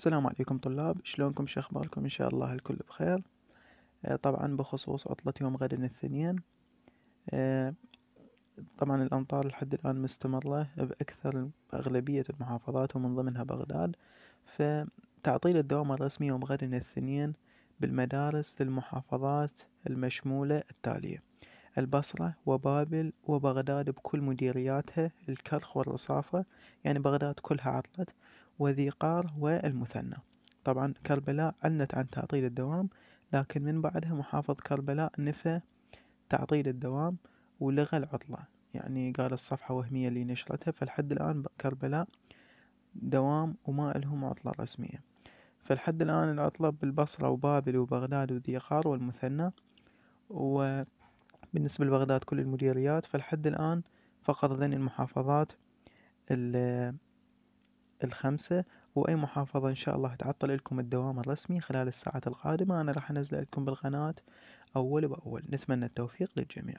السلام عليكم طلاب شلونكم شخباركم ان شاء الله الكل بخير آه، طبعا بخصوص عطلة يوم غد الاثنين آه، طبعا الامطار لحد الان مستمرة باكثر اغلبية المحافظات ومن ضمنها بغداد فتعطيل الدوام الرسمي يوم غد الاثنين بالمدارس للمحافظات المشمولة التالية البصرة وبابل وبغداد بكل مديرياتها الكرخ والرصافة يعني بغداد كلها عطلت وذي قار والمثنى طبعا كربلاء أعلنت عن تعطيل الدوام لكن من بعدها محافظ كربلاء نفى تعطيل الدوام ولغى العطلة يعني قال الصفحة وهمية اللي نشرتها فلحد الآن كربلاء دوام وما إلهم عطلة رسمية فلحد الآن العطلة بالبصرة وبابل وبغداد وذي قار والمثنى وبالنسبة لبغداد كل المديريات فلحد الآن فقط ذن المحافظات الخمسة وأي محافظة إن شاء الله تعطل لكم الدوام الرسمي خلال الساعات القادمة أنا راح أنزله لكم بالقناة أول بأول نتمنى التوفيق للجميع